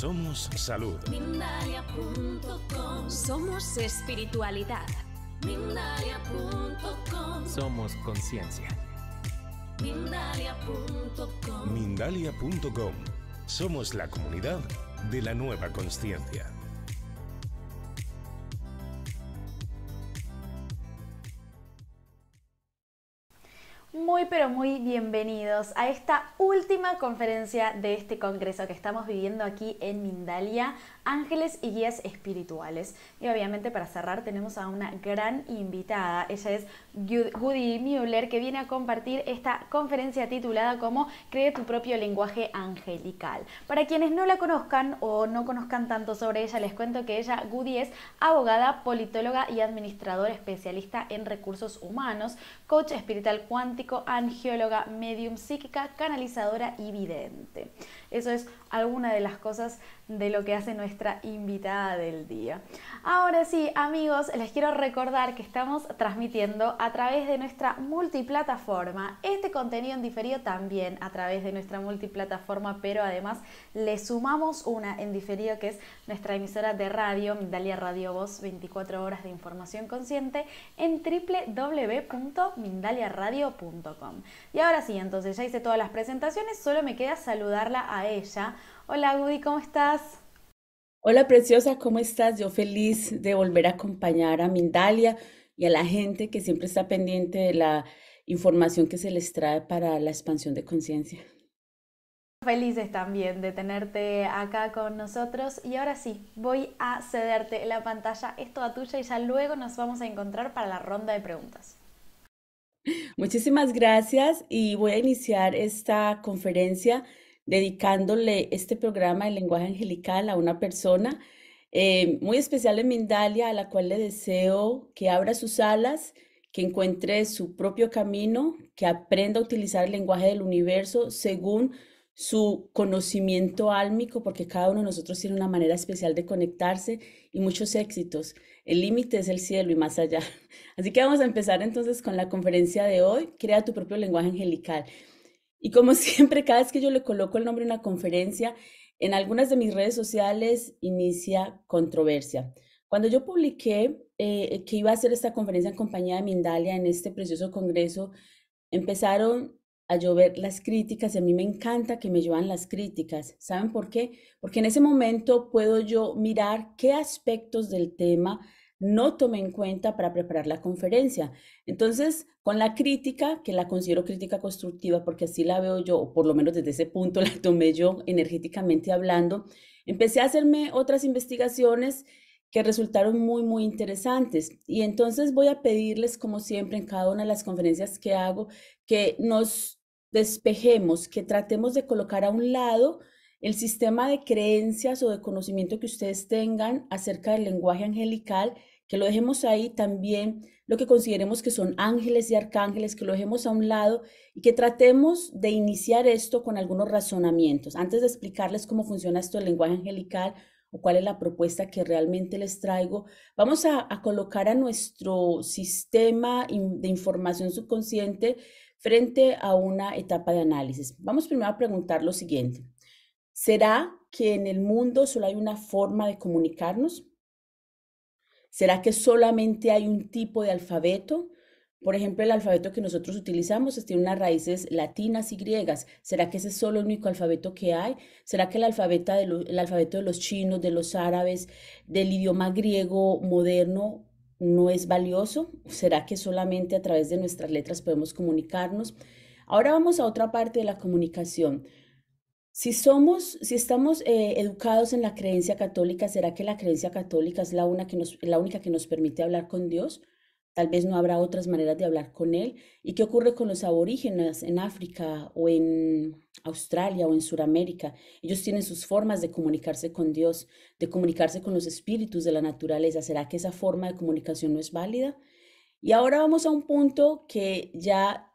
Somos salud. Somos espiritualidad. Somos conciencia. Mindalia.com. Somos la comunidad de la nueva conciencia. muy pero muy bienvenidos a esta última conferencia de este congreso que estamos viviendo aquí en Mindalia ángeles y guías espirituales. Y obviamente para cerrar tenemos a una gran invitada. Ella es Judy Mueller que viene a compartir esta conferencia titulada como Cree tu propio lenguaje angelical. Para quienes no la conozcan o no conozcan tanto sobre ella, les cuento que ella, Goody, es abogada, politóloga y administradora especialista en recursos humanos, coach espiritual cuántico, angióloga, medium psíquica, canalizadora y vidente. Eso es alguna de las cosas de lo que hace nuestra invitada del día. Ahora sí, amigos, les quiero recordar que estamos transmitiendo a través de nuestra multiplataforma. Este contenido en diferido también a través de nuestra multiplataforma, pero además le sumamos una en diferido que es nuestra emisora de radio, Mindalia Radio Voz, 24 horas de información consciente en www.mindaliaradio.com. Y ahora sí, entonces ya hice todas las presentaciones, solo me queda saludarla a ella Hola Gudi, ¿cómo estás? Hola preciosa, ¿cómo estás? Yo feliz de volver a acompañar a Mindalia y a la gente que siempre está pendiente de la información que se les trae para la expansión de conciencia. Felices también de tenerte acá con nosotros y ahora sí, voy a cederte la pantalla, es toda tuya y ya luego nos vamos a encontrar para la ronda de preguntas. Muchísimas gracias y voy a iniciar esta conferencia dedicándole este programa de lenguaje angelical a una persona eh, muy especial en Mindalia, a la cual le deseo que abra sus alas, que encuentre su propio camino, que aprenda a utilizar el lenguaje del universo según su conocimiento álmico, porque cada uno de nosotros tiene una manera especial de conectarse y muchos éxitos. El límite es el cielo y más allá. Así que vamos a empezar entonces con la conferencia de hoy, Crea tu propio lenguaje angelical. Y como siempre, cada vez que yo le coloco el nombre a una conferencia, en algunas de mis redes sociales inicia controversia. Cuando yo publiqué eh, que iba a hacer esta conferencia en compañía de Mindalia en este precioso congreso, empezaron a llover las críticas y a mí me encanta que me llevan las críticas. ¿Saben por qué? Porque en ese momento puedo yo mirar qué aspectos del tema no tomé en cuenta para preparar la conferencia. Entonces, con la crítica, que la considero crítica constructiva, porque así la veo yo, o por lo menos desde ese punto la tomé yo energéticamente hablando, empecé a hacerme otras investigaciones que resultaron muy, muy interesantes. Y entonces voy a pedirles, como siempre, en cada una de las conferencias que hago, que nos despejemos, que tratemos de colocar a un lado el sistema de creencias o de conocimiento que ustedes tengan acerca del lenguaje angelical, que lo dejemos ahí también, lo que consideremos que son ángeles y arcángeles, que lo dejemos a un lado y que tratemos de iniciar esto con algunos razonamientos. Antes de explicarles cómo funciona esto del lenguaje angelical o cuál es la propuesta que realmente les traigo, vamos a, a colocar a nuestro sistema de información subconsciente frente a una etapa de análisis. Vamos primero a preguntar lo siguiente. ¿Será que en el mundo solo hay una forma de comunicarnos? ¿Será que solamente hay un tipo de alfabeto? Por ejemplo, el alfabeto que nosotros utilizamos pues, tiene unas raíces latinas y griegas. ¿Será que ese es solo el único alfabeto que hay? ¿Será que el, alfabeto de el alfabeto de los chinos, de los árabes, del idioma griego moderno no es valioso? ¿Será que solamente a través de nuestras letras podemos comunicarnos? Ahora vamos a otra parte de la comunicación. Si somos, si estamos eh, educados en la creencia católica, ¿será que la creencia católica es la, una que la única que nos permite hablar con Dios? Tal vez no habrá otras maneras de hablar con Él. ¿Y qué ocurre con los aborígenes en África o en Australia o en Sudamérica? Ellos tienen sus formas de comunicarse con Dios, de comunicarse con los espíritus de la naturaleza. ¿Será que esa forma de comunicación no es válida? Y ahora vamos a un punto que ya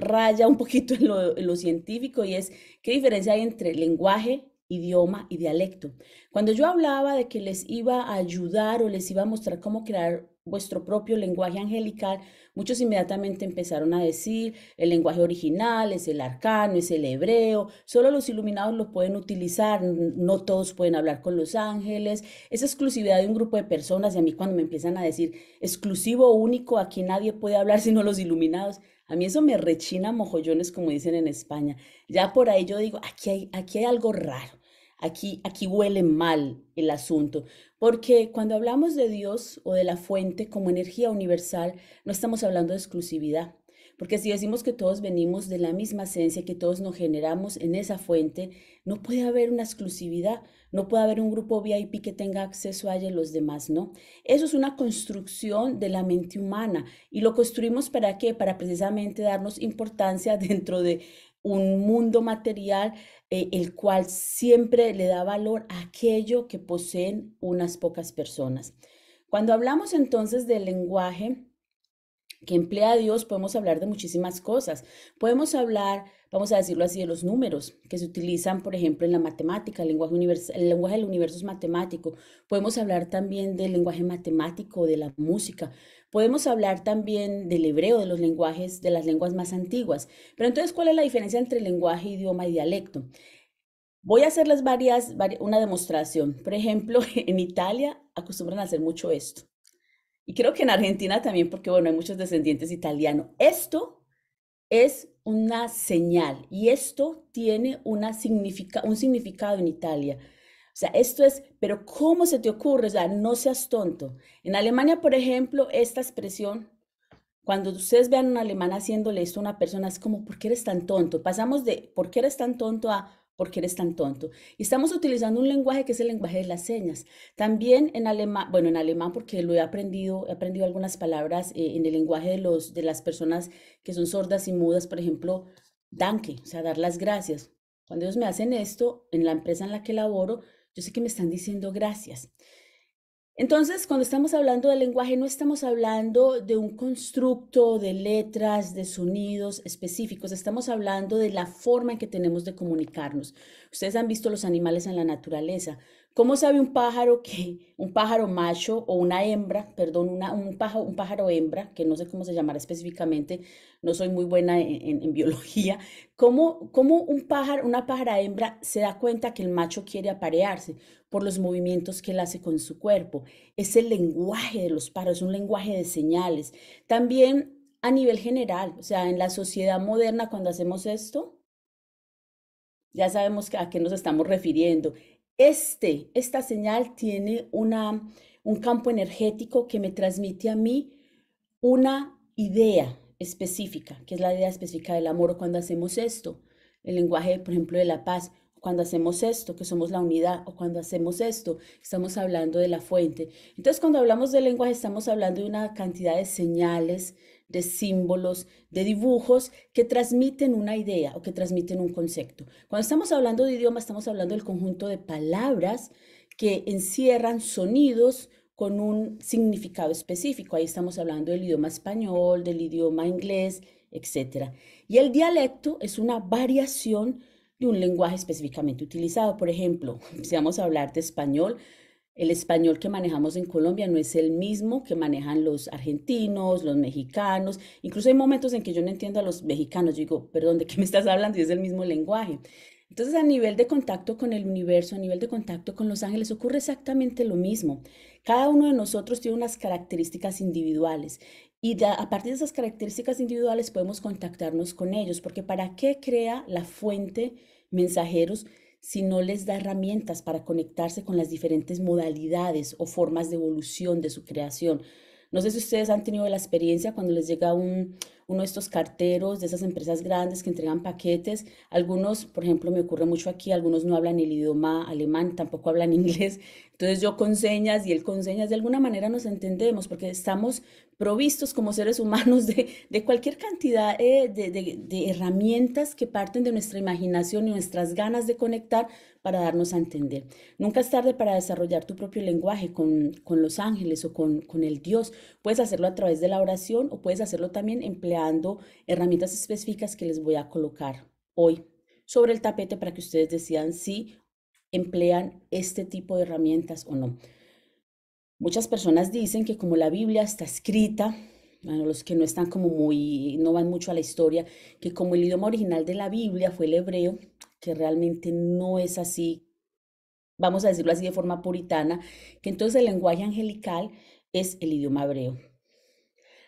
raya un poquito en lo, científico y es qué diferencia hay entre lenguaje, idioma y dialecto. Cuando yo hablaba de que les iba a ayudar o les iba a mostrar cómo crear vuestro propio lenguaje angelical, muchos inmediatamente empezaron a decir, el lenguaje original es el arcano, es el hebreo, solo los iluminados lo pueden utilizar, no todos pueden hablar con los ángeles, esa exclusividad de un grupo de personas y a mí cuando me empiezan a decir exclusivo, único, aquí nadie puede hablar sino los iluminados, a mí eso me rechina mojollones, como dicen en España. Ya por ahí yo digo, aquí hay, aquí hay algo raro, aquí, aquí huele mal el asunto, porque cuando hablamos de Dios o de la fuente como energía universal, no estamos hablando de exclusividad. Porque si decimos que todos venimos de la misma esencia, que todos nos generamos en esa fuente, no puede haber una exclusividad, no puede haber un grupo VIP que tenga acceso a ella los demás no. Eso es una construcción de la mente humana y lo construimos para qué? Para precisamente darnos importancia dentro de un mundo material eh, el cual siempre le da valor a aquello que poseen unas pocas personas. Cuando hablamos entonces del lenguaje que emplea Dios, podemos hablar de muchísimas cosas. Podemos hablar vamos a decirlo así, de los números que se utilizan, por ejemplo, en la matemática, el lenguaje, del universo es matemático. Podemos hablar también del lenguaje matemático, de la música. Podemos hablar también del hebreo, de los lenguajes, de las lenguas más antiguas. Pero entonces, ¿cuál es la diferencia entre lenguaje, idioma y dialecto? Voy a hacerles varias, una demostración. Por ejemplo, en Italia acostumbran a hacer mucho esto. Y creo que en Argentina también, porque bueno, hay muchos descendientes italianos. Esto es una señal y esto tiene una un significado en Italia. O sea, esto es, pero ¿cómo se te ocurre? O sea, no seas tonto. En Alemania, por ejemplo, esta expresión, cuando ustedes vean a un alemán haciéndole esto a una persona, es como, ¿por qué eres tan tonto? Pasamos de, ¿por qué eres tan tonto? a, porque eres tan tonto. Y estamos utilizando un lenguaje que es el lenguaje de las señas. También en alemán, bueno, en alemán porque lo he aprendido, he aprendido algunas palabras eh, en el lenguaje de, los, de las personas que son sordas y mudas, por ejemplo, danke, o sea, dar las gracias. Cuando ellos me hacen esto, en la empresa en la que laboro, yo sé que me están diciendo gracias. Entonces, cuando estamos hablando de lenguaje, no estamos hablando de un constructo de letras, de sonidos específicos, estamos hablando de la forma en que tenemos de comunicarnos. Ustedes han visto los animales en la naturaleza. ¿Cómo sabe un pájaro que un pájaro macho o una hembra, perdón, un, pájaro, hembra, que no sé cómo se llamará específicamente, no soy muy buena en, biología, ¿cómo, ¿cómo, un pájaro, una pájara hembra se da cuenta que el macho quiere aparearse por los movimientos que él hace con su cuerpo? Es el lenguaje de los pájaros, es un lenguaje de señales. También a nivel general, o sea, en la sociedad moderna cuando hacemos esto, ya sabemos a qué nos estamos refiriendo este, esta señal tiene una, un campo energético que me transmite a mí una idea específica, que es la idea específica del amor cuando hacemos esto, el lenguaje, por ejemplo, de la paz, cuando hacemos esto, que somos la unidad, o cuando hacemos esto, estamos hablando de la fuente. Entonces, cuando hablamos de lenguaje, estamos hablando de una cantidad de señales de símbolos, de dibujos que transmiten una idea o que transmiten un concepto. Cuando estamos hablando de idioma, estamos hablando del conjunto de palabras que encierran sonidos con un significado específico. Ahí estamos hablando del idioma español, del idioma inglés, etc. Y el dialecto es una variación de un lenguaje específicamente utilizado. Por ejemplo, si vamos a hablar de español, el español que manejamos en Colombia no es el mismo que manejan los argentinos, los mexicanos. Incluso hay momentos en que yo no entiendo a los mexicanos. Yo digo, perdón, ¿de qué me estás hablando? Y es el mismo lenguaje. Entonces, a nivel de contacto con el universo, a nivel de contacto con los ángeles, ocurre exactamente lo mismo. Cada uno de nosotros tiene unas características individuales y a partir de esas características individuales podemos contactarnos con ellos, porque ¿para qué crea la fuente mensajeros si no les da herramientas para conectarse con las diferentes modalidades o formas de evolución de su creación. No sé si ustedes han tenido la experiencia cuando les llega un, uno de estos carteros, de esas empresas grandes que entregan paquetes. Algunos, por ejemplo, me ocurre mucho aquí, algunos no hablan el idioma alemán, tampoco hablan inglés. Entonces yo con señas y él con señas, de alguna manera nos entendemos porque estamos provistos como seres humanos de, cualquier cantidad eh, de herramientas que parten de nuestra imaginación y nuestras ganas de conectar para darnos a entender. Nunca es tarde para desarrollar tu propio lenguaje con, los ángeles o con, con, el Dios. Puedes hacerlo a través de la oración o puedes hacerlo también empleando herramientas específicas que les voy a colocar hoy sobre el tapete para que ustedes decidan si emplean este tipo de herramientas o no. Muchas personas dicen que como la Biblia está escrita bueno, los que no están como muy, no van mucho a la historia, que como el idioma original de la Biblia fue el hebreo, que realmente no es así, vamos a decirlo así de forma puritana, que entonces el lenguaje angelical es el idioma hebreo.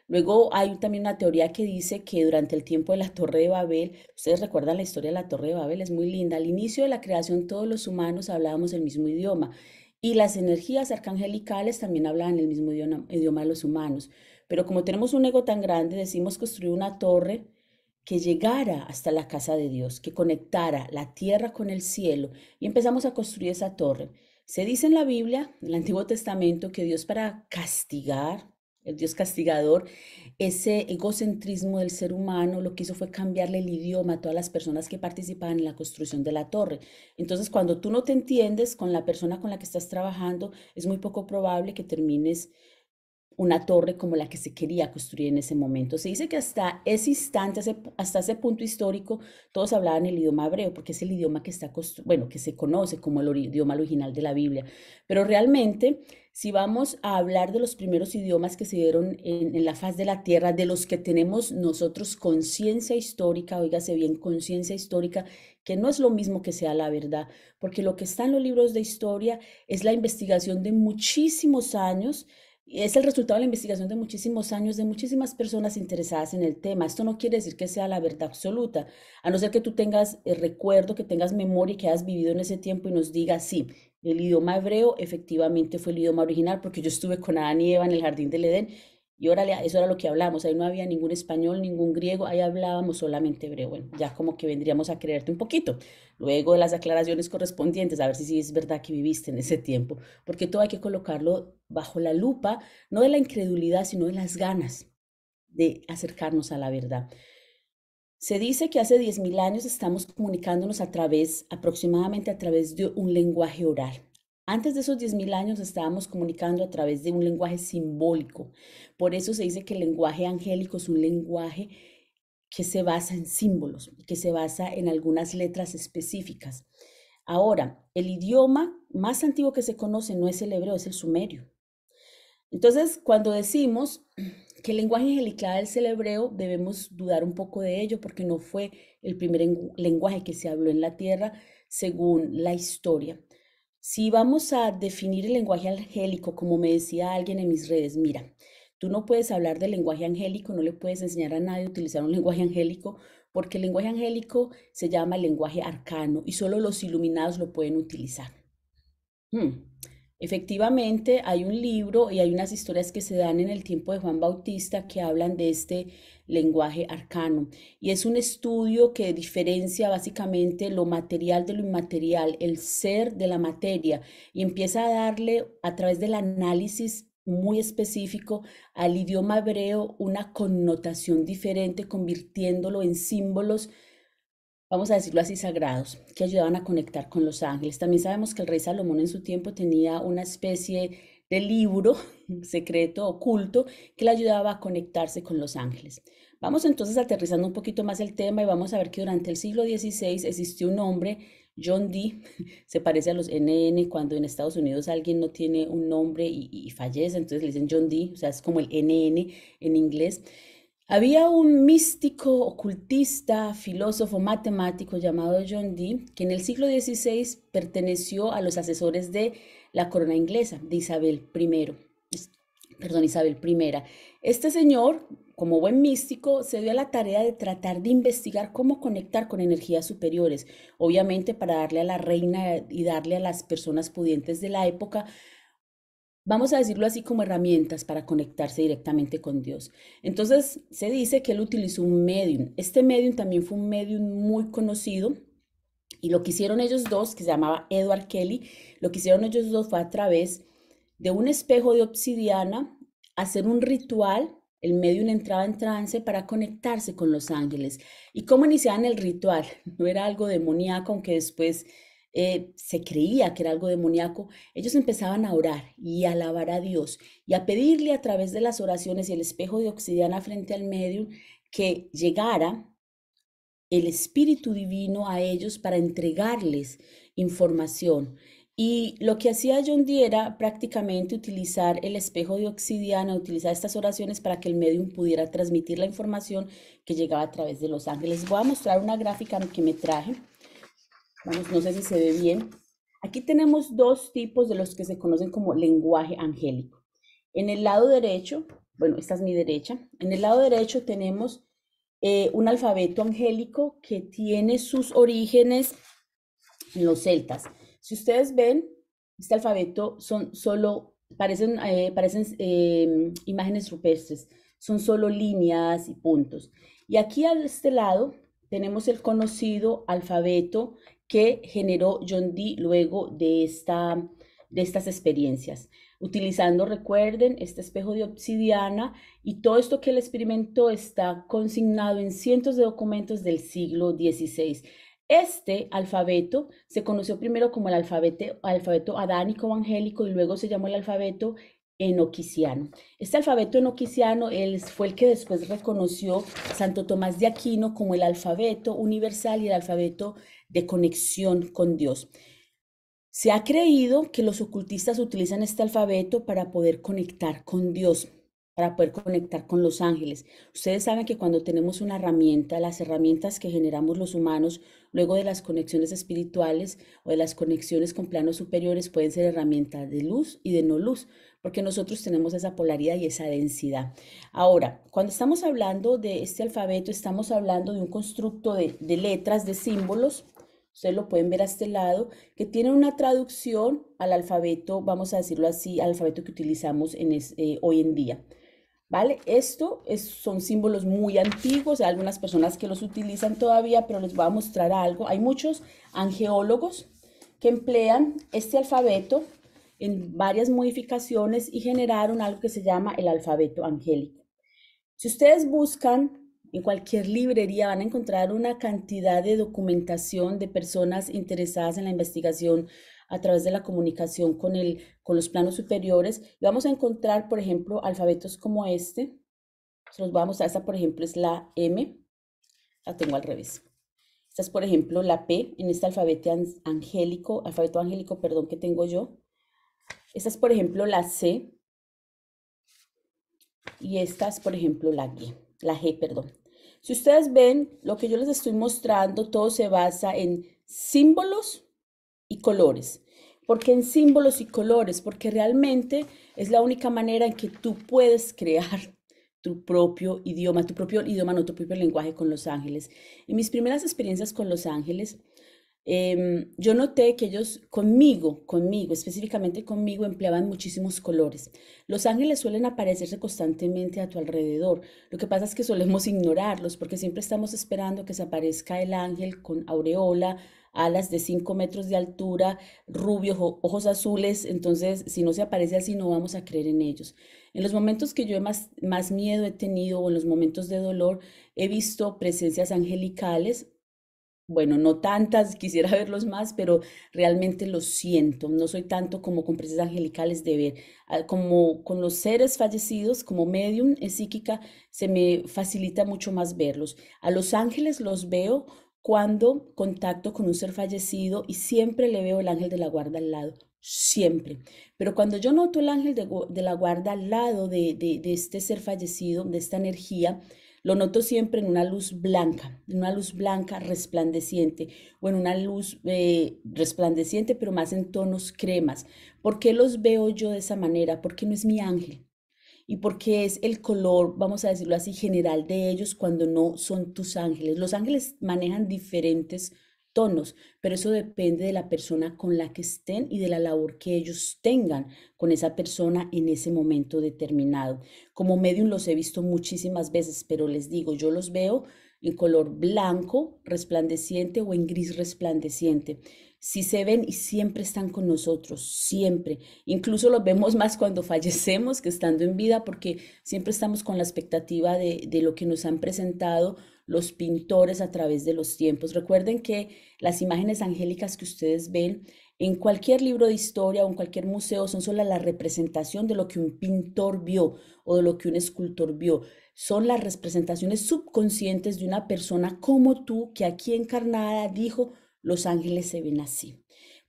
Luego hay también una teoría que dice que durante el tiempo de la Torre de Babel, ustedes recuerdan la historia de la Torre de Babel, es muy linda. Al inicio de la creación todos los humanos hablábamos el mismo idioma y las energías arcangelicales también hablaban el mismo idioma, idioma de los humanos. Pero como tenemos un ego tan grande, decimos construir una torre que llegara hasta la casa de Dios, que conectara la tierra con el cielo. Y empezamos a construir esa torre. Se dice en la Biblia, en el Antiguo Testamento, que Dios para castigar, el Dios castigador, ese egocentrismo del ser humano lo que hizo fue cambiarle el idioma a todas las personas que participaban en la construcción de la torre. Entonces, cuando tú no te entiendes con la persona con la que estás trabajando, es muy poco probable que termines una torre como la que se quería construir en ese momento. Se dice que hasta ese instante, hasta ese punto histórico, todos hablaban el idioma hebreo, porque es el idioma que, está bueno, que se conoce como el idioma original de la Biblia. Pero realmente, si vamos a hablar de los primeros idiomas que se dieron en, la faz de la tierra, de los que tenemos nosotros conciencia histórica, oígase bien, conciencia histórica, que no es lo mismo que sea la verdad, porque lo que está en los libros de historia es la investigación de muchísimos años, es el resultado de la investigación de muchísimos años de muchísimas personas interesadas en el tema. Esto no quiere decir que sea la verdad absoluta, a no ser que tú tengas eh, recuerdo, que tengas memoria y que hayas vivido en ese tiempo y nos digas, sí, el idioma hebreo efectivamente fue el idioma original, porque yo estuve con Adán y Eva en el jardín del Edén y ahora eso era lo que hablamos, ahí no había ningún español, ningún griego, ahí hablábamos solamente hebreo. Bueno, ya como que vendríamos a creerte un poquito. Luego de las aclaraciones correspondientes, a ver si, es verdad que viviste en ese tiempo, porque todo hay que colocarlo bajo la lupa, no de la incredulidad, sino de las ganas de acercarnos a la verdad. Se dice que hace 10.000 años estamos comunicándonos a través, aproximadamente a través de un lenguaje oral. Antes de esos 10.000 años estábamos comunicando a través de un lenguaje simbólico. Por eso se dice que el lenguaje angélico es un lenguaje que se basa en símbolos, que se basa en algunas letras específicas. Ahora, el idioma más antiguo que se conoce no es el hebreo, es el sumerio. Entonces, cuando decimos que el lenguaje angelical es el hebreo, debemos dudar un poco de ello porque no fue el primer lenguaje que se habló en la tierra según la historia. Si vamos a definir el lenguaje angélico, como me decía alguien en mis redes, mira, tú no puedes hablar del lenguaje angélico, no le puedes enseñar a nadie a utilizar un lenguaje angélico, porque el lenguaje angélico se llama el lenguaje arcano y solo los iluminados lo pueden utilizar. Hmm. Efectivamente, hay un libro y hay unas historias que se dan en el tiempo de Juan Bautista que hablan de este lenguaje arcano. Y es un estudio que diferencia básicamente lo material de lo inmaterial, el ser de la materia, y empieza a darle a través del análisis muy específico al idioma hebreo una connotación diferente, convirtiéndolo en símbolos vamos a decirlo así, sagrados, que ayudaban a conectar con los ángeles. También sabemos que el rey Salomón en su tiempo tenía una especie de libro secreto, oculto, que le ayudaba a conectarse con los ángeles. Vamos entonces aterrizando un poquito más el tema y vamos a ver que durante el siglo XVI existió un hombre, John Dee, se parece a los NN cuando en Estados Unidos alguien no tiene un nombre y, fallece, entonces le dicen John Dee, o sea, es como el NN en inglés había un místico, ocultista, filósofo, matemático llamado John Dee, que en el siglo XVI perteneció a los asesores de la corona inglesa, de Isabel I. Perdón, Isabel I. Este señor, como buen místico, se dio a la tarea de tratar de investigar cómo conectar con energías superiores, obviamente para darle a la reina y darle a las personas pudientes de la época vamos a decirlo así como herramientas para conectarse directamente con Dios. Entonces se dice que él utilizó un medium. Este medium también fue un medium muy conocido y lo que hicieron ellos dos, que se llamaba Edward Kelly, lo que hicieron ellos dos fue a través de un espejo de obsidiana hacer un ritual. El medium entraba en trance para conectarse con los ángeles. ¿Y cómo iniciaban el ritual? No era algo demoníaco, aunque después eh, se creía que era algo demoníaco, ellos empezaban a orar y a alabar a Dios y a pedirle a través de las oraciones y el espejo de obsidiana frente al medium que llegara el Espíritu Divino a ellos para entregarles información. Y lo que hacía John D. era prácticamente utilizar el espejo de obsidiana, utilizar estas oraciones para que el medium pudiera transmitir la información que llegaba a través de los ángeles. Voy a mostrar una gráfica que me traje Vamos, no sé si se ve bien. Aquí tenemos dos tipos de los que se conocen como lenguaje angélico. En el lado derecho, bueno, esta es mi derecha, en el lado derecho tenemos eh, un alfabeto angélico que tiene sus orígenes en los celtas. Si ustedes ven, este alfabeto son solo, parecen, eh, parecen eh, imágenes rupestres, son solo líneas y puntos. Y aquí a este lado tenemos el conocido alfabeto que generó John Dee luego de, esta, de estas experiencias. Utilizando, recuerden, este espejo de obsidiana y todo esto que él experimentó está consignado en cientos de documentos del siglo XVI. Este alfabeto se conoció primero como el alfabeto, alfabeto adánico evangélico y luego se llamó el alfabeto enoquiciano. Este alfabeto enoquiciano él fue el que después reconoció Santo Tomás de Aquino como el alfabeto universal y el alfabeto de conexión con Dios. Se ha creído que los ocultistas utilizan este alfabeto para poder conectar con Dios, para poder conectar con los ángeles. Ustedes saben que cuando tenemos una herramienta, las herramientas que generamos los humanos, luego de las conexiones espirituales o de las conexiones con planos superiores, pueden ser herramientas de luz y de no luz, porque nosotros tenemos esa polaridad y esa densidad. Ahora, cuando estamos hablando de este alfabeto, estamos hablando de un constructo de, letras, de símbolos ustedes lo pueden ver a este lado, que tiene una traducción al alfabeto, vamos a decirlo así, al alfabeto que utilizamos eh, hoy en día. ¿Vale? Esto son símbolos muy antiguos, hay algunas personas que los utilizan todavía, pero les voy a mostrar algo. Hay muchos angeólogos que emplean este alfabeto en varias modificaciones y generaron algo que se llama el alfabeto angélico. Si ustedes buscan en cualquier librería van a encontrar una cantidad de documentación de personas interesadas en la investigación a través de la comunicación con, el, con los planos superiores. vamos a encontrar, por ejemplo, alfabetos como este. Se los vamos a, esta por ejemplo es la M, la tengo al revés. Esta es, por ejemplo, la P en este alfabeto angélico, alfabeto angélico, perdón, que tengo yo. Esta es, por ejemplo, la C. Y esta es, por ejemplo, la G, la G, perdón. Si ustedes ven, lo que yo les estoy mostrando, todo se basa en símbolos y colores. ¿Por qué en símbolos y colores? Porque realmente es la única manera en que tú puedes crear tu propio idioma, tu propio idioma, no tu propio lenguaje con los ángeles. En mis primeras experiencias con los ángeles, Em, yo noté que ellos conmigo, conmigo, específicamente conmigo, empleaban muchísimos colores. Los ángeles suelen aparecerse constantemente a tu alrededor. Lo que pasa es que solemos ignorarlos porque siempre estamos esperando que se aparezca el ángel con aureola, alas de 5 metros de altura, rubios, ojos azules. Entonces, si no se aparece así, no vamos a creer en ellos. En los momentos que yo más, más miedo he tenido o en los momentos de dolor, he visto presencias angelicales bueno, no tantas, quisiera verlos más, pero realmente lo siento. No soy tanto como con presencias angelicales de ver. Ah, como con los seres fallecidos, como medium psíquica, se me facilita mucho más verlos. A los ángeles los veo cuando contacto con un ser fallecido y siempre le veo el ángel de la guarda al lado, siempre. Pero cuando yo noto el ángel de, la guarda al lado de, de este ser fallecido, de esta energía, lo noto siempre en una luz blanca, en una luz blanca resplandeciente o en una luz eh, resplandeciente, pero más en tonos cremas. ¿Por qué los veo yo de esa manera? Porque no es mi ángel y porque es el color, vamos a decirlo así, general de ellos cuando no son tus ángeles. Los ángeles manejan diferentes tonos, pero eso depende de la persona con la que estén y de la labor que ellos tengan con esa persona en ese momento determinado. Como medium los he visto muchísimas veces, pero les digo, yo los veo en color blanco resplandeciente o en gris resplandeciente. Si se ven y siempre están con nosotros, siempre. Incluso los vemos más cuando fallecemos que estando en vida porque siempre estamos con la expectativa de, de lo que nos han presentado los pintores a través de los tiempos. Recuerden que las imágenes angélicas que ustedes ven en cualquier libro de historia o en cualquier museo son solo la representación de lo que un pintor vio o de lo que un escultor vio. Son las representaciones subconscientes de una persona como tú que aquí encarnada dijo, los ángeles se ven así.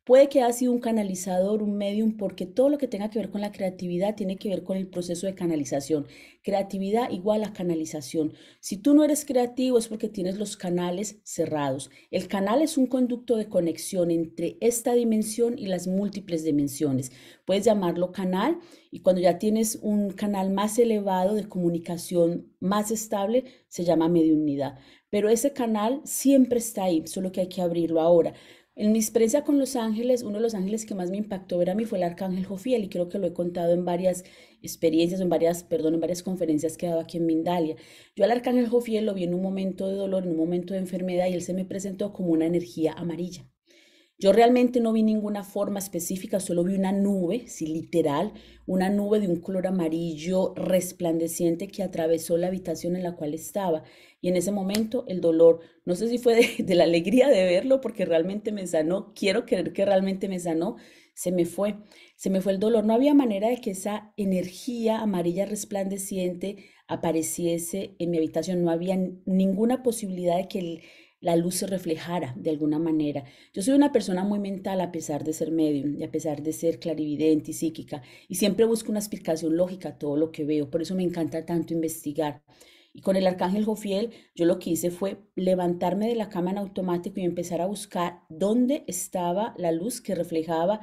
Puede que haya sido un canalizador, un medium, porque todo lo que tenga que ver con la creatividad tiene que ver con el proceso de canalización. Creatividad igual a canalización. Si tú no eres creativo es porque tienes los canales cerrados. El canal es un conducto de conexión entre esta dimensión y las múltiples dimensiones. Puedes llamarlo canal y cuando ya tienes un canal más elevado de comunicación más estable, se llama mediunidad. Pero ese canal siempre está ahí, solo que hay que abrirlo ahora. En mi experiencia con los ángeles, uno de los ángeles que más me impactó ver a mí fue el arcángel Jofiel y creo que lo he contado en varias experiencias, en varias, perdón, en varias conferencias que he dado aquí en Mindalia. Yo al arcángel Jofiel lo vi en un momento de dolor, en un momento de enfermedad y él se me presentó como una energía amarilla. Yo realmente no vi ninguna forma específica, solo vi una nube, sí, literal, una nube de un color amarillo resplandeciente que atravesó la habitación en la cual estaba. Y en ese momento el dolor, no sé si fue de, la alegría de verlo, porque realmente me sanó, quiero creer que realmente me sanó, se me fue, se me fue el dolor. No había manera de que esa energía amarilla resplandeciente apareciese en mi habitación, no había ninguna posibilidad de que el la luz se reflejara de alguna manera. Yo soy una persona muy mental a pesar de ser medio, y a pesar de ser clarividente y psíquica, y siempre busco una explicación lógica a todo lo que veo, por eso me encanta tanto investigar. Y con el arcángel Jofiel, yo lo que hice fue levantarme de la cama en automático y empezar a buscar dónde estaba la luz que reflejaba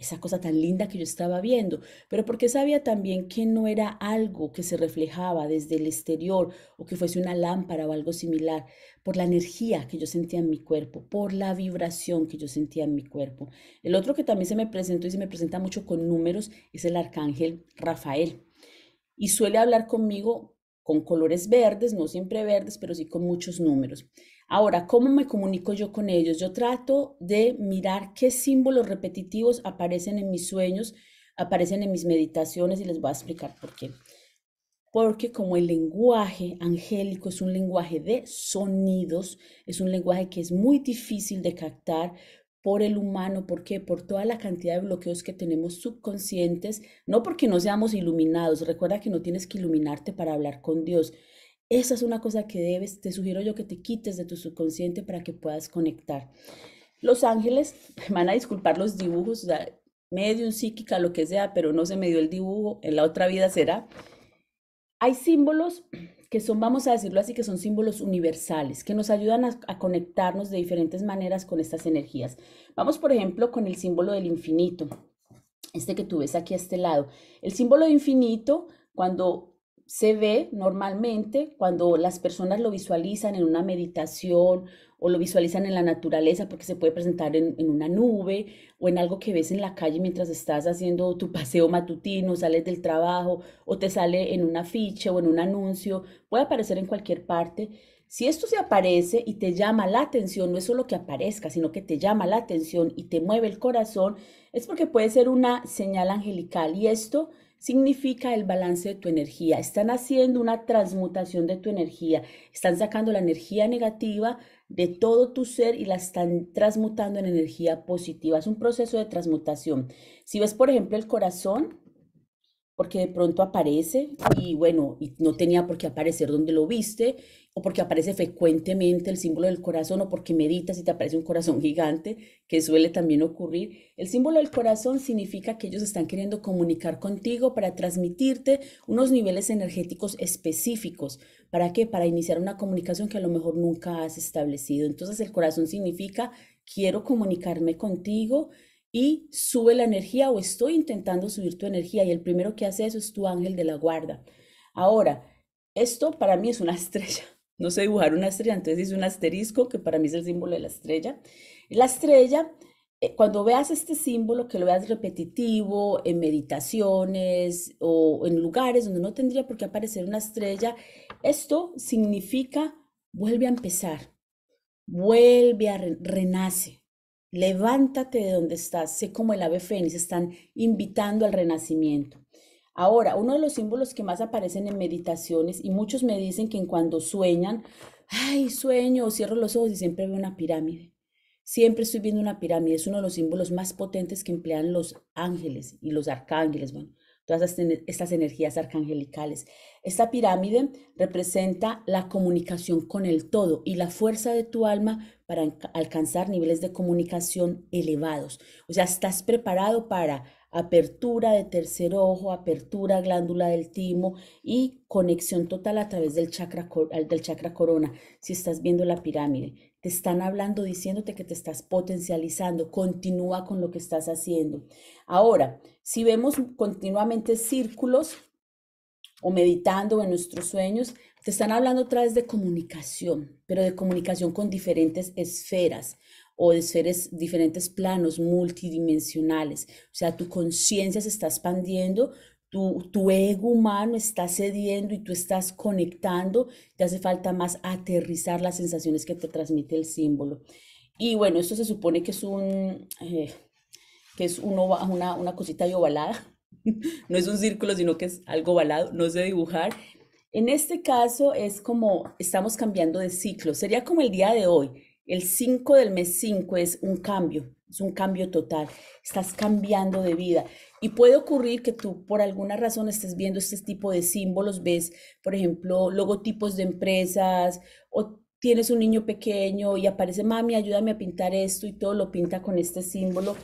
esa cosa tan linda que yo estaba viendo, pero porque sabía también que no era algo que se reflejaba desde el exterior o que fuese una lámpara o algo similar, por la energía que yo sentía en mi cuerpo, por la vibración que yo sentía en mi cuerpo. El otro que también se me presentó y se me presenta mucho con números es el arcángel Rafael. Y suele hablar conmigo con colores verdes, no siempre verdes, pero sí con muchos números. Ahora, ¿cómo me comunico yo con ellos? Yo trato de mirar qué símbolos repetitivos aparecen en mis sueños, aparecen en mis meditaciones y les voy a explicar por qué. Porque como el lenguaje angélico es un lenguaje de sonidos, es un lenguaje que es muy difícil de captar por el humano, ¿por qué? Por toda la cantidad de bloqueos que tenemos subconscientes, no porque no seamos iluminados, recuerda que no tienes que iluminarte para hablar con Dios, esa es una cosa que debes, te sugiero yo que te quites de tu subconsciente para que puedas conectar. Los ángeles, me van a disculpar los dibujos, o sea, psíquica, lo que sea, pero no se me dio el dibujo, en la otra vida será. Hay símbolos que son, vamos a decirlo así, que son símbolos universales, que nos ayudan a, conectarnos de diferentes maneras con estas energías. Vamos, por ejemplo, con el símbolo del infinito, este que tú ves aquí a este lado. El símbolo del infinito, cuando se ve normalmente cuando las personas lo visualizan en una meditación o lo visualizan en la naturaleza porque se puede presentar en, una nube o en algo que ves en la calle mientras estás haciendo tu paseo matutino, sales del trabajo o te sale en un afiche o en un anuncio, puede aparecer en cualquier parte. Si esto se aparece y te llama la atención, no es solo que aparezca, sino que te llama la atención y te mueve el corazón, es porque puede ser una señal angelical y esto significa el balance de tu energía. Están haciendo una transmutación de tu energía. Están sacando la energía negativa de todo tu ser y la están transmutando en energía positiva. Es un proceso de transmutación. Si ves, por ejemplo, el corazón, porque de pronto aparece y bueno, y no tenía por qué aparecer donde lo viste o porque aparece frecuentemente el símbolo del corazón, o porque meditas y te aparece un corazón gigante, que suele también ocurrir. El símbolo del corazón significa que ellos están queriendo comunicar contigo para transmitirte unos niveles energéticos específicos. ¿Para qué? Para iniciar una comunicación que a lo mejor nunca has establecido. Entonces el corazón significa quiero comunicarme contigo y sube la energía o estoy intentando subir tu energía y el primero que hace eso es tu ángel de la guarda. Ahora, esto para mí es una estrella no sé dibujar una estrella, entonces hice un asterisco que para mí es el símbolo de la estrella. La estrella, eh, cuando veas este símbolo, que lo veas repetitivo en meditaciones o en lugares donde no tendría por qué aparecer una estrella, esto significa vuelve a empezar, vuelve a renacer, renace. Levántate de donde estás, sé como el ave fénix, están invitando al renacimiento. Ahora, uno de los símbolos que más aparecen en meditaciones, y muchos me dicen que en cuando sueñan, ay, sueño, cierro los ojos y siempre veo una pirámide. Siempre estoy viendo una pirámide, es uno de los símbolos más potentes que emplean los ángeles y los arcángeles, bueno, todas estas energías arcangelicales. Esta pirámide representa la comunicación con el todo y la fuerza de tu alma para alcanzar niveles de comunicación elevados. O sea, estás preparado para apertura de tercer ojo, apertura glándula del timo y conexión total a través del chakra, del chakra corona. Si estás viendo la pirámide, te están hablando diciéndote que te estás potencializando, continúa con lo que estás haciendo. Ahora, si vemos continuamente círculos o meditando en nuestros sueños, te están hablando otra vez de comunicación, pero de comunicación con diferentes esferas o de seres diferentes planos multidimensionales. O sea, tu conciencia se está expandiendo, tu, tu ego humano está cediendo y tú estás conectando. Te hace falta más aterrizar las sensaciones que te transmite el símbolo. Y bueno, esto se supone que es un... Eh, que es una, una cosita de ovalada, no es un círculo, sino que es algo ovalado, no sé dibujar. En este caso es como estamos cambiando de ciclo, sería como el día de hoy, el 5 del mes 5 es un cambio, es un cambio total. Estás cambiando de vida. Y puede ocurrir que tú por alguna razón estés viendo este tipo de símbolos, ves, por ejemplo, logotipos de empresas o tienes un niño pequeño y aparece, mami, ayúdame a pintar esto y todo lo pinta con este símbolo.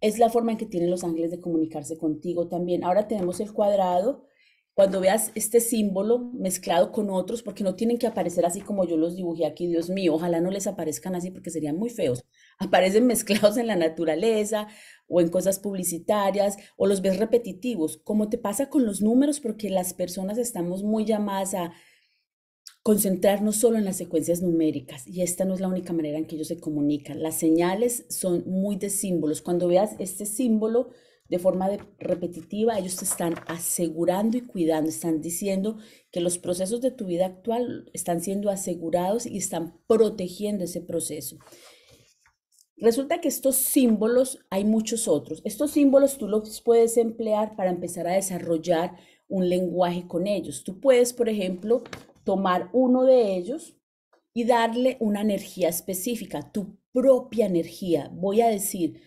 Es la forma en que tienen los ángeles de comunicarse contigo también. Ahora tenemos el cuadrado cuando veas este símbolo mezclado con otros, porque no tienen que aparecer así como yo los dibujé aquí, Dios mío, ojalá no les aparezcan así porque serían muy feos. Aparecen mezclados en la naturaleza o en cosas publicitarias o los ves repetitivos, como te pasa con los números, porque las personas estamos muy llamadas a concentrarnos solo en las secuencias numéricas y esta no es la única manera en que ellos se comunican. Las señales son muy de símbolos. Cuando veas este símbolo, de forma repetitiva, ellos te están asegurando y cuidando, están diciendo que los procesos de tu vida actual están siendo asegurados y están protegiendo ese proceso. Resulta que estos símbolos, hay muchos otros. Estos símbolos tú los puedes emplear para empezar a desarrollar un lenguaje con ellos. Tú puedes, por ejemplo, tomar uno de ellos y darle una energía específica, tu propia energía. Voy a decir,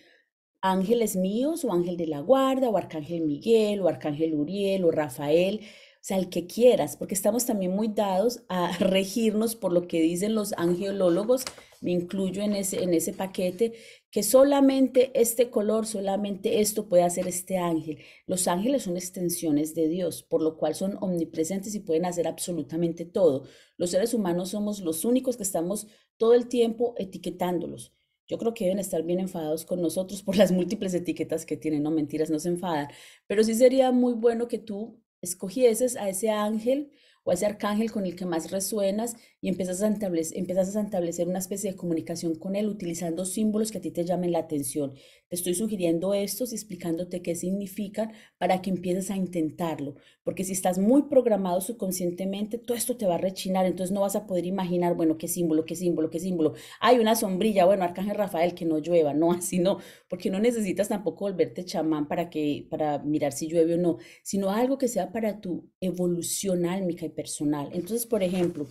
ángeles míos o ángel de la guarda o arcángel Miguel o arcángel Uriel o Rafael, o sea, el que quieras, porque estamos también muy dados a regirnos por lo que dicen los angelólogos, me incluyo en ese, en ese paquete, que solamente este color, solamente esto puede hacer este ángel. Los ángeles son extensiones de Dios, por lo cual son omnipresentes y pueden hacer absolutamente todo. Los seres humanos somos los únicos que estamos todo el tiempo etiquetándolos yo creo que deben estar bien enfadados con nosotros por las múltiples etiquetas que tienen, no mentiras, no se enfadan, pero sí sería muy bueno que tú escogieses a ese ángel o ese arcángel con el que más resuenas y empiezas a, establecer, empiezas a establecer una especie de comunicación con él utilizando símbolos que a ti te llamen la atención. Te estoy sugiriendo estos y explicándote qué significan para que empieces a intentarlo, porque si estás muy programado subconscientemente, todo esto te va a rechinar, entonces no vas a poder imaginar, bueno, qué símbolo, qué símbolo, qué símbolo. Hay una sombrilla, bueno, arcángel Rafael, que no llueva, no, así no, porque no necesitas tampoco volverte chamán para que para mirar si llueve o no, sino algo que sea para tu evolución álmica personal. Entonces, por ejemplo,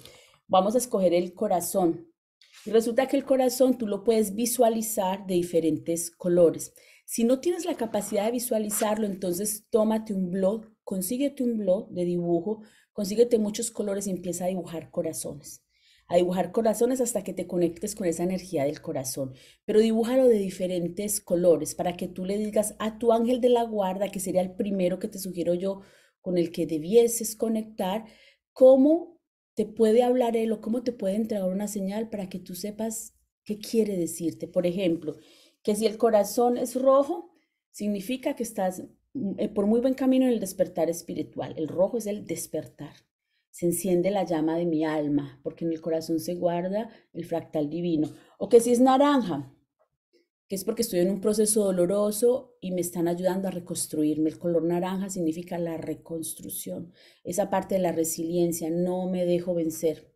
vamos a escoger el corazón. Y resulta que el corazón tú lo puedes visualizar de diferentes colores. Si no tienes la capacidad de visualizarlo, entonces tómate un blog, consíguete un blog de dibujo, consíguete muchos colores y empieza a dibujar corazones. A dibujar corazones hasta que te conectes con esa energía del corazón. Pero dibújalo de diferentes colores para que tú le digas a tu ángel de la guarda, que sería el primero que te sugiero yo, con el que debieses conectar, cómo te puede hablar él o cómo te puede entregar una señal para que tú sepas qué quiere decirte. Por ejemplo, que si el corazón es rojo, significa que estás mm, eh, por muy buen camino en el despertar espiritual. El rojo es el despertar. Se enciende la llama de mi alma, porque en el corazón se guarda el fractal divino. O que si es naranja, que es porque estoy en un proceso doloroso y me están ayudando a reconstruirme. El color naranja significa la reconstrucción, esa parte de la resiliencia, no me dejo vencer,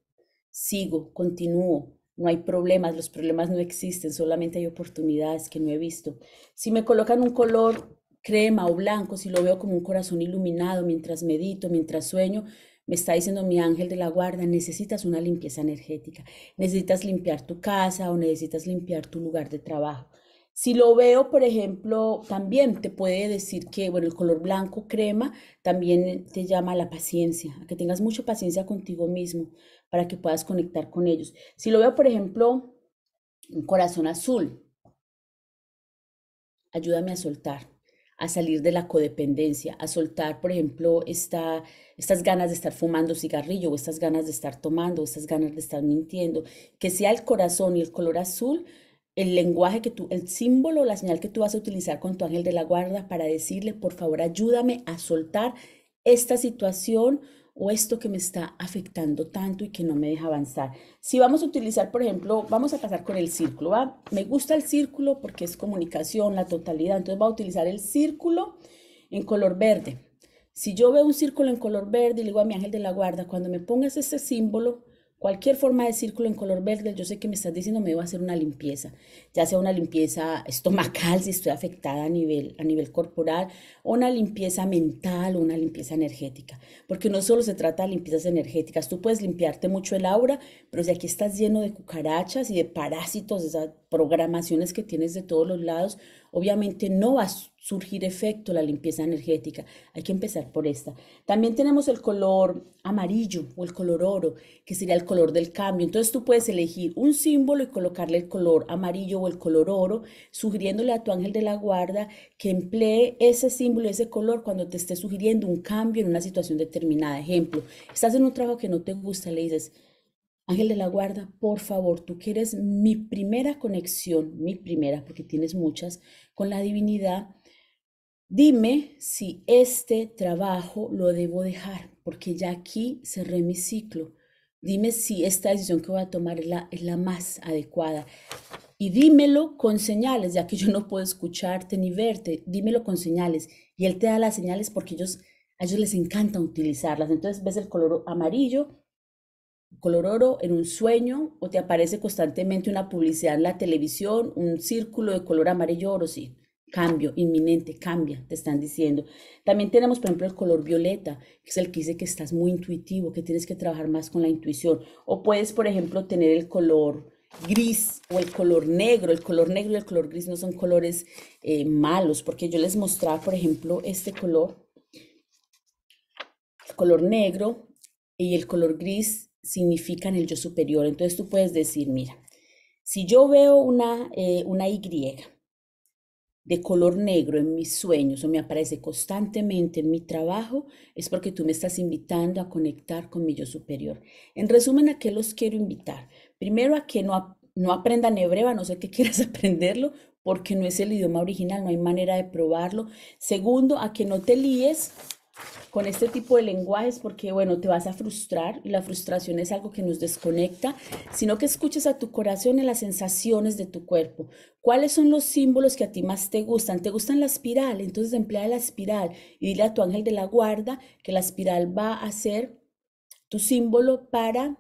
sigo, continúo, no hay problemas, los problemas no existen, solamente hay oportunidades que no he visto. Si me colocan un color crema o blanco, si lo veo como un corazón iluminado mientras medito, mientras sueño, me está diciendo mi ángel de la guarda, necesitas una limpieza energética, necesitas limpiar tu casa o necesitas limpiar tu lugar de trabajo, si lo veo, por ejemplo, también te puede decir que, bueno, el color blanco crema también te llama la paciencia, a que tengas mucha paciencia contigo mismo para que puedas conectar con ellos. Si lo veo, por ejemplo, un corazón azul, ayúdame a soltar, a salir de la codependencia, a soltar, por ejemplo, esta, estas ganas de estar fumando cigarrillo o estas ganas de estar tomando, estas ganas de estar mintiendo, que sea el corazón y el color azul el lenguaje que tú, el símbolo, la señal que tú vas a utilizar con tu ángel de la guarda para decirle, por favor, ayúdame a soltar esta situación o esto que me está afectando tanto y que no me deja avanzar. Si vamos a utilizar, por ejemplo, vamos a pasar con el círculo, ¿va? Me gusta el círculo porque es comunicación, la totalidad, entonces va a utilizar el círculo en color verde. Si yo veo un círculo en color verde y le digo a mi ángel de la guarda, cuando me pongas ese símbolo, Cualquier forma de círculo en color verde, yo sé que me estás diciendo me voy a hacer una limpieza, ya sea una limpieza estomacal si estoy afectada a nivel, a nivel corporal, o una limpieza mental o una limpieza energética, porque no solo se trata de limpiezas energéticas, tú puedes limpiarte mucho el aura, pero si aquí estás lleno de cucarachas y de parásitos, esas programaciones que tienes de todos los lados, obviamente no va a surgir efecto la limpieza energética. Hay que empezar por esta. También tenemos el color amarillo o el color oro, que sería el color del cambio. Entonces tú puedes elegir un símbolo y colocarle el color amarillo o el color oro, sugiriéndole a tu ángel de la guarda que emplee ese símbolo, ese color cuando te esté sugiriendo un cambio en una situación determinada. Ejemplo, estás en un trabajo que no te gusta, le dices, Ángel de la guarda, por favor, tú que eres mi primera conexión, mi primera, porque tienes muchas, con la divinidad, dime si este trabajo lo debo dejar, porque ya aquí cerré mi ciclo. Dime si esta decisión que voy a tomar es la, es la más adecuada. Y dímelo con señales, ya que yo no puedo escucharte ni verte, dímelo con señales. Y él te da las señales porque ellos, a ellos les encanta utilizarlas. Entonces ves el color amarillo color oro en un sueño o te aparece constantemente una publicidad en la televisión, un círculo de color amarillo oro, sí. Cambio inminente, cambia, te están diciendo. También tenemos, por ejemplo, el color violeta, que es el que dice que estás muy intuitivo, que tienes que trabajar más con la intuición. O puedes, por ejemplo, tener el color gris o el color negro. El color negro y el color gris no son colores eh, malos, porque yo les mostraba, por ejemplo, este color, el color negro y el color gris significan el yo superior. Entonces tú puedes decir, mira, si yo veo una, eh, una Y de color negro en mis sueños o me aparece constantemente en mi trabajo, es porque tú me estás invitando a conectar con mi yo superior. En resumen, ¿a qué los quiero invitar? Primero a que no, no aprendan hebreo, no sé qué quieras aprenderlo, porque no es el idioma original, no hay manera de probarlo. Segundo, a que no te líes con este tipo de lenguajes porque, bueno, te vas a frustrar. y La frustración es algo que nos desconecta, sino que escuches a tu corazón y las sensaciones de tu cuerpo. ¿Cuáles son los símbolos que a ti más te gustan? ¿Te gustan la espiral? Entonces emplea la espiral y dile a tu ángel de la guarda que la espiral va a ser tu símbolo para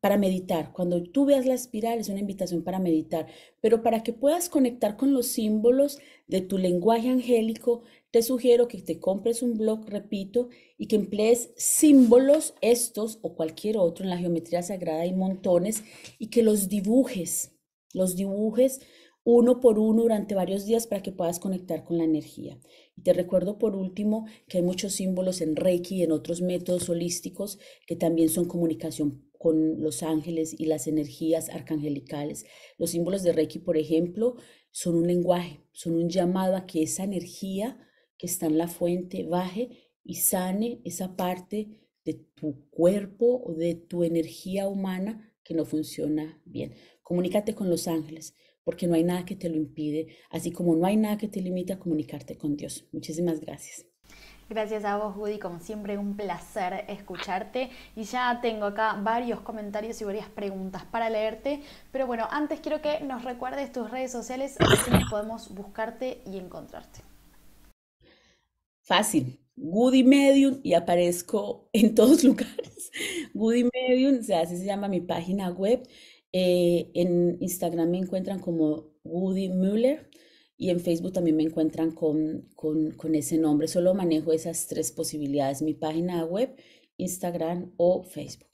para meditar. Cuando tú veas la espiral es una invitación para meditar, pero para que puedas conectar con los símbolos de tu lenguaje angélico, te sugiero que te compres un blog, repito, y que emplees símbolos estos o cualquier otro en la geometría sagrada hay montones y que los dibujes, los dibujes uno por uno durante varios días para que puedas conectar con la energía. Y te recuerdo por último que hay muchos símbolos en Reiki y en otros métodos holísticos que también son comunicación con los ángeles y las energías arcangelicales. Los símbolos de Reiki, por ejemplo, son un lenguaje, son un llamado a que esa energía que está en la fuente baje y sane esa parte de tu cuerpo o de tu energía humana que no funciona bien. Comunícate con los ángeles porque no hay nada que te lo impide, así como no hay nada que te limite a comunicarte con Dios. Muchísimas gracias. Gracias a vos, Woody, como siempre un placer escucharte y ya tengo acá varios comentarios y varias preguntas para leerte, pero bueno, antes quiero que nos recuerdes tus redes sociales, así podemos buscarte y encontrarte. Fácil, Woody Medium y aparezco en todos lugares. Woody Medium, o sea, así se llama mi página web. Eh, en Instagram me encuentran como Woody Müller y en Facebook también me encuentran con, ese nombre. Solo manejo esas tres posibilidades, mi página web, Instagram o Facebook.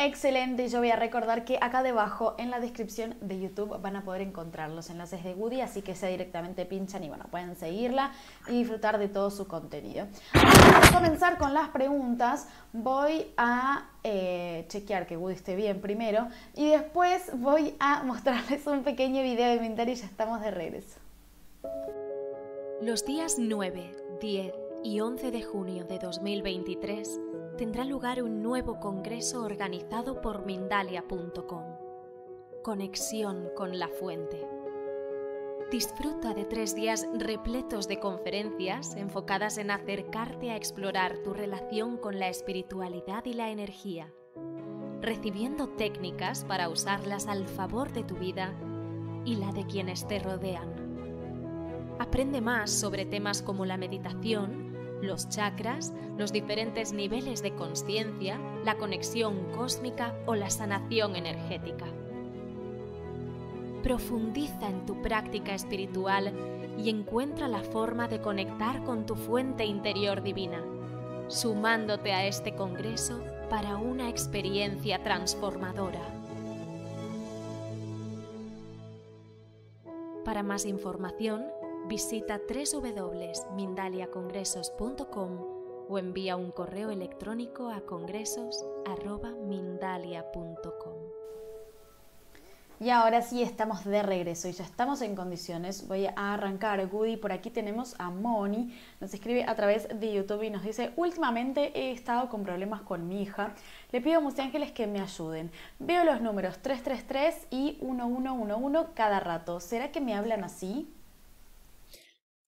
Excelente, yo voy a recordar que acá debajo en la descripción de YouTube van a poder encontrar los enlaces de Woody, así que sea directamente pinchan y bueno, pueden seguirla y disfrutar de todo su contenido. Para comenzar con las preguntas, voy a eh, chequear que Woody esté bien primero y después voy a mostrarles un pequeño video de mi y ya estamos de regreso. Los días 9, 10 y 11 de junio de 2023 tendrá lugar un nuevo congreso organizado por Mindalia.com. Conexión con la fuente. Disfruta de tres días repletos de conferencias enfocadas en acercarte a explorar tu relación con la espiritualidad y la energía, recibiendo técnicas para usarlas al favor de tu vida y la de quienes te rodean. Aprende más sobre temas como la meditación, los chakras, los diferentes niveles de conciencia, la conexión cósmica o la sanación energética. Profundiza en tu práctica espiritual y encuentra la forma de conectar con tu fuente interior divina, sumándote a este Congreso para una experiencia transformadora. Para más información, visita www.mindaliacongresos.com o envía un correo electrónico a congresos.mindalia.com. Y ahora sí estamos de regreso y ya estamos en condiciones. Voy a arrancar, Goody. Por aquí tenemos a Moni. Nos escribe a través de YouTube y nos dice, últimamente he estado con problemas con mi hija. Le pido a los Ángeles que me ayuden. Veo los números 333 y 1111 cada rato. ¿Será que me hablan así?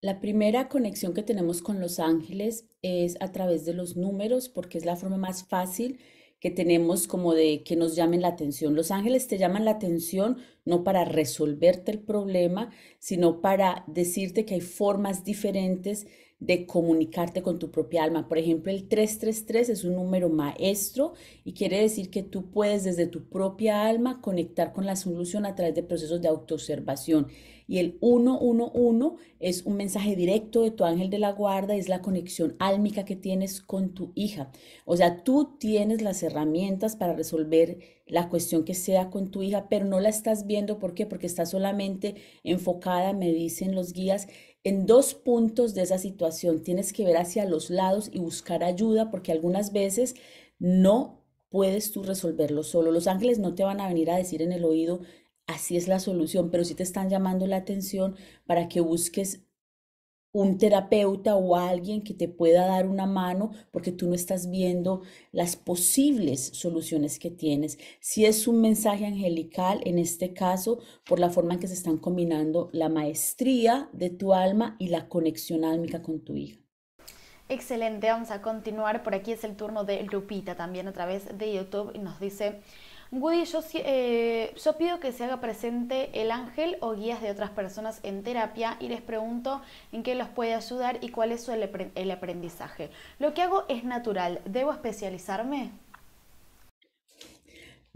La primera conexión que tenemos con los ángeles es a través de los números, porque es la forma más fácil que tenemos como de que nos llamen la atención. Los ángeles te llaman la atención no para resolverte el problema, sino para decirte que hay formas diferentes de comunicarte con tu propia alma. Por ejemplo, el 333 es un número maestro y quiere decir que tú puedes desde tu propia alma conectar con la solución a través de procesos de autoobservación. Y el 111 es un mensaje directo de tu ángel de la guarda, es la conexión álmica que tienes con tu hija. O sea, tú tienes las herramientas para resolver la cuestión que sea con tu hija, pero no la estás viendo. ¿Por qué? Porque está solamente enfocada, me dicen los guías, en dos puntos de esa situación. Tienes que ver hacia los lados y buscar ayuda porque algunas veces no puedes tú resolverlo solo. Los ángeles no te van a venir a decir en el oído, así es la solución, pero sí te están llamando la atención para que busques un terapeuta o alguien que te pueda dar una mano porque tú no estás viendo las posibles soluciones que tienes. Si es un mensaje angelical, en este caso, por la forma en que se están combinando la maestría de tu alma y la conexión álmica con tu hija. Excelente, vamos a continuar. Por aquí es el turno de Lupita también a través de YouTube y nos dice... Woody, eh, yo, pido que se haga presente el ángel o guías de otras personas en terapia y les pregunto en qué los puede ayudar y cuál es el aprendizaje. Lo que hago es natural, ¿debo especializarme?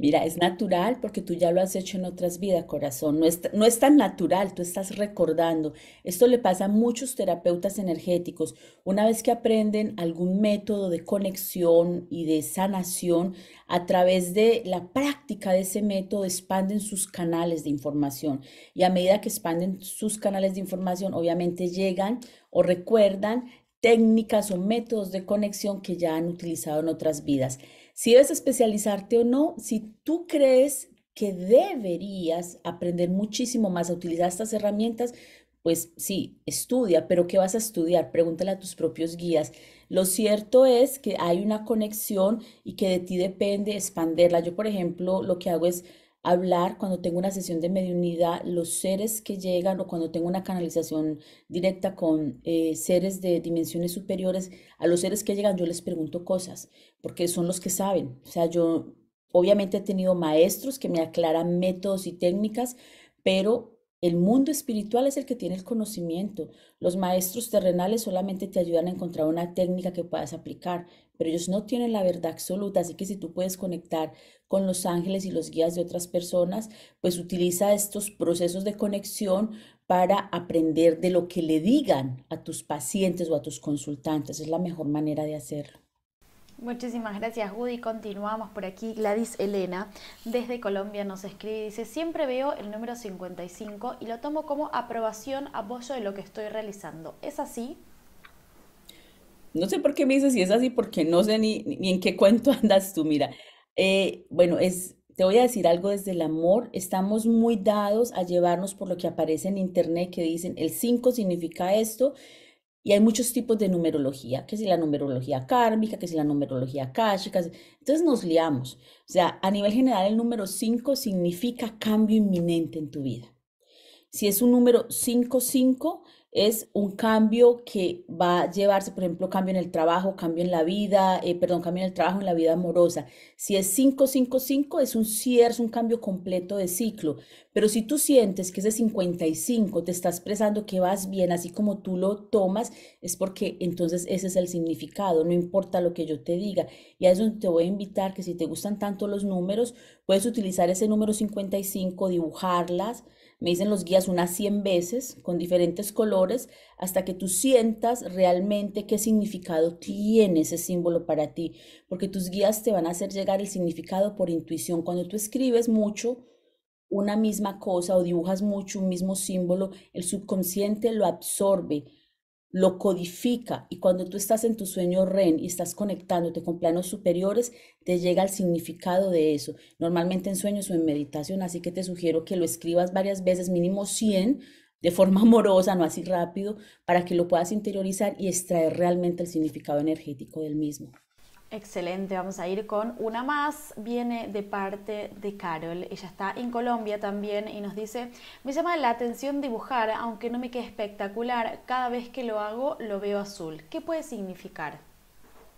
Mira, es natural porque tú ya lo has hecho en otras vidas, corazón. No es, tan natural, tú estás recordando. Esto le pasa a muchos terapeutas energéticos. Una vez que aprenden algún método de conexión y de sanación, a través de la práctica de ese método expanden sus canales de información. Y a medida que expanden sus canales de información, obviamente llegan o recuerdan técnicas o métodos de conexión que ya han utilizado en otras vidas si debes especializarte o no, si tú crees que deberías aprender muchísimo más a utilizar estas herramientas, pues sí, estudia, pero ¿qué vas a estudiar? Pregúntale a tus propios guías. Lo cierto es que hay una conexión y que de ti depende expanderla. Yo, por ejemplo, lo que hago es hablar, cuando tengo una sesión de mediunidad, los seres que llegan o cuando tengo una canalización directa con eh, seres de dimensiones superiores, a los seres que llegan yo les pregunto cosas, porque son los que saben. O sea, yo obviamente he tenido maestros que me aclaran métodos y técnicas, pero el mundo espiritual es el que tiene el conocimiento. Los maestros terrenales solamente te ayudan a encontrar una técnica que puedas aplicar, pero ellos no tienen la verdad absoluta. Así que si tú puedes conectar con los ángeles y los guías de otras personas, pues utiliza estos procesos de conexión para aprender de lo que le digan a tus pacientes o a tus consultantes. Es la mejor manera de hacerlo. Muchísimas gracias, Woody. Continuamos por aquí. Gladys Elena, desde Colombia, nos escribe y dice: Siempre veo el número 55 y lo tomo como aprobación, apoyo de lo que estoy realizando. ¿Es así? No sé por qué me dices si es así, porque no sé ni, ni en qué cuento andas tú. Mira, eh, bueno, es, te voy a decir algo desde el amor. Estamos muy dados a llevarnos por lo que aparece en internet que dicen: el 5 significa esto y hay muchos tipos de numerología, que es la numerología kármica, que es la numerología káshica. Entonces nos liamos. O sea, a nivel general el número 5 significa cambio inminente en tu vida. Si es un número 5-5, es un cambio que va a llevarse, por ejemplo, cambio en el trabajo, cambio en la vida, eh, perdón, cambio en el trabajo, en la vida amorosa. Si es 555, es un cierre, es un cambio completo de ciclo. Pero si tú sientes que ese 55 te está expresando que vas bien, así como tú lo tomas, es porque entonces ese es el significado, no importa lo que yo te diga. Y a eso te voy a invitar que si te gustan tanto los números, puedes utilizar ese número 55, dibujarlas me dicen los guías unas 100 veces con diferentes colores hasta que tú sientas realmente qué significado tiene ese símbolo para ti, porque tus guías te van a hacer llegar el significado por intuición. Cuando tú escribes mucho una misma cosa o dibujas mucho un mismo símbolo, el subconsciente lo absorbe lo codifica y cuando tú estás en tu sueño REN y estás conectándote con planos superiores, te llega el significado de eso. Normalmente en sueños o en meditación, así que te sugiero que lo escribas varias veces, mínimo 100, de forma amorosa, no así rápido, para que lo puedas interiorizar y extraer realmente el significado energético del mismo. Excelente, vamos a ir con una más. Viene de parte de Carol. Ella está en Colombia también y nos dice, me llama la atención dibujar, aunque no me quede espectacular, cada vez que lo hago lo veo azul. ¿Qué puede significar?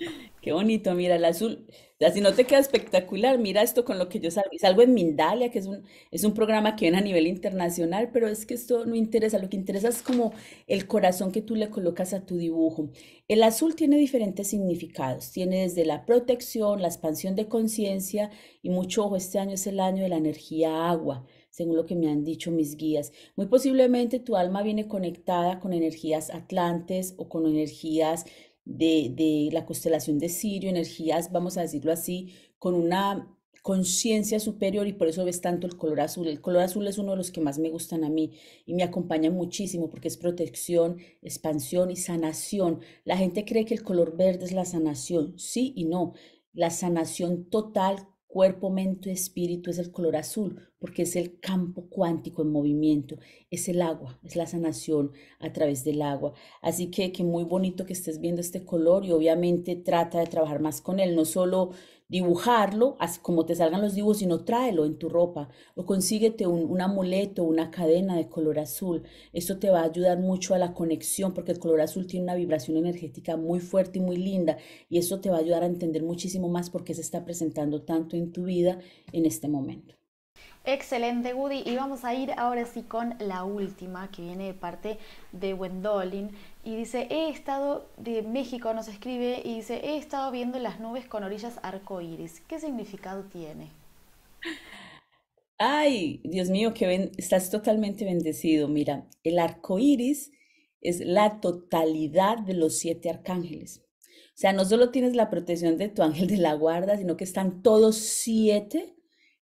Qué bonito, mira, el azul. Así no te queda espectacular, mira esto con lo que yo salgo. Salgo en Mindalia, que es un, es un programa que viene a nivel internacional, pero es que esto no interesa. Lo que interesa es como el corazón que tú le colocas a tu dibujo. El azul tiene diferentes significados. Tiene desde la protección, la expansión de conciencia y mucho ojo, este año es el año de la energía agua según lo que me han dicho mis guías. Muy posiblemente tu alma viene conectada con energías atlantes o con energías de, la constelación de Sirio, energías, vamos a decirlo así, con una conciencia superior y por eso ves tanto el color azul. El color azul es uno de los que más me gustan a mí y me acompaña muchísimo porque es protección, expansión y sanación. La gente cree que el color verde es la sanación, sí y no. La sanación total cuerpo, mente, espíritu es el color azul, porque es el campo cuántico en movimiento, es el agua, es la sanación a través del agua. Así que, que muy bonito que estés viendo este color y obviamente trata de trabajar más con él, no solo dibujarlo, así como te salgan los dibujos, sino tráelo en tu ropa o consíguete un, amuleto, una cadena de color azul. Esto te va a ayudar mucho a la conexión porque el color azul tiene una vibración energética muy fuerte y muy linda y eso te va a ayudar a entender muchísimo más por qué se está presentando tanto en tu vida en este momento. Excelente, Woody. Y vamos a ir ahora sí con la última que viene de parte de Wendolin y dice, he estado, de México nos escribe, y dice, he estado viendo las nubes con orillas arcoíris. ¿Qué significado tiene? Ay, Dios mío, que estás totalmente bendecido. Mira, el arcoíris es la totalidad de los siete arcángeles. O sea, no solo tienes la protección de tu ángel de la guarda, sino que están todos siete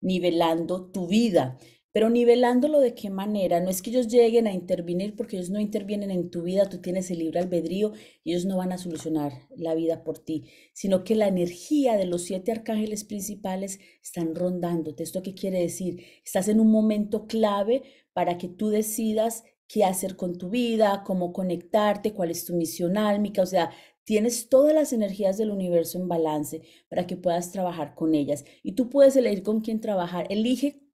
nivelando tu vida. Pero nivelándolo de qué manera, no es que ellos lleguen a intervenir porque ellos no intervienen en tu vida, tú tienes el libre albedrío y ellos no van a solucionar la vida por ti, sino que la energía de los siete arcángeles principales están rondándote. ¿Esto qué quiere decir? Estás en un momento clave para que tú decidas qué hacer con tu vida, cómo conectarte, cuál es tu misión álmica, o sea, Tienes todas las energías del universo en balance para que puedas trabajar con ellas. Y tú puedes elegir con quién trabajar. Elige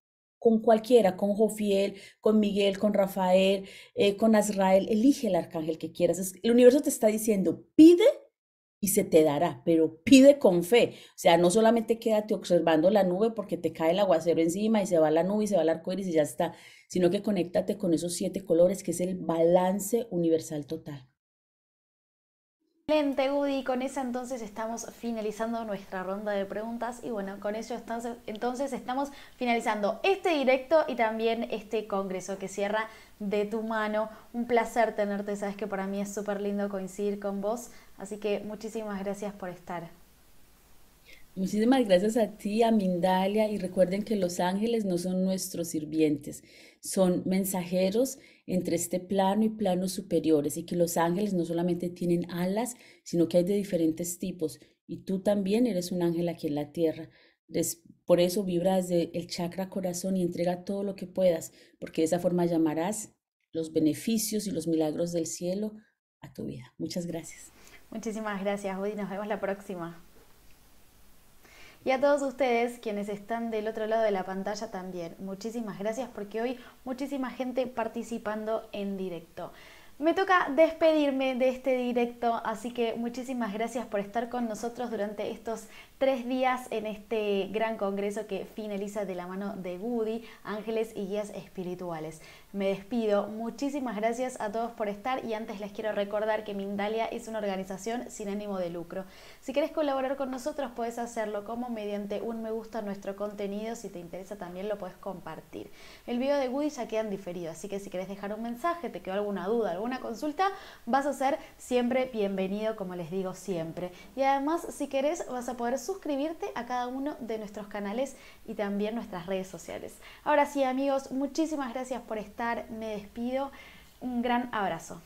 con cualquiera, con Jofiel, con Miguel, con Rafael, eh, con Azrael, elige el arcángel que quieras. El universo te está diciendo, pide y se te dará, pero pide con fe. O sea, no solamente quédate observando la nube porque te cae el aguacero encima y se va la nube y se va el arco iris y ya está, sino que conéctate con esos siete colores que es el balance universal total. Excelente, Con eso entonces estamos finalizando nuestra ronda de preguntas y bueno, con eso entonces, entonces estamos finalizando este directo y también este congreso que cierra de tu mano. Un placer tenerte, sabes que para mí es súper lindo coincidir con vos, así que muchísimas gracias por estar. Muchísimas gracias a ti, a Mindalia, y recuerden que los ángeles no son nuestros sirvientes, son mensajeros entre este plano y planos superiores y que los ángeles no solamente tienen alas, sino que hay de diferentes tipos y tú también eres un ángel aquí en la tierra. Por eso vibras desde el chakra corazón y entrega todo lo que puedas, porque de esa forma llamarás los beneficios y los milagros del cielo a tu vida. Muchas gracias. Muchísimas gracias, Udi. Nos vemos la próxima y a todos ustedes quienes están del otro lado de la pantalla también. Muchísimas gracias porque hoy muchísima gente participando en directo. Me toca despedirme de este directo, así que muchísimas gracias por estar con nosotros durante estos tres días en este gran congreso que finaliza de la mano de Woody, Ángeles y Guías Espirituales me despido. Muchísimas gracias a todos por estar y antes les quiero recordar que Mindalia es una organización sin ánimo de lucro. Si querés colaborar con nosotros puedes hacerlo como mediante un me gusta a nuestro contenido. Si te interesa también lo puedes compartir. El video de Woody ya queda diferido, así que si querés dejar un mensaje, te quedó alguna duda, alguna consulta, vas a ser siempre bienvenido, como les digo siempre. Y además, si querés, vas a poder suscribirte a cada uno de nuestros canales y también nuestras redes sociales. Ahora sí, amigos, muchísimas gracias por estar me despido. Un gran abrazo.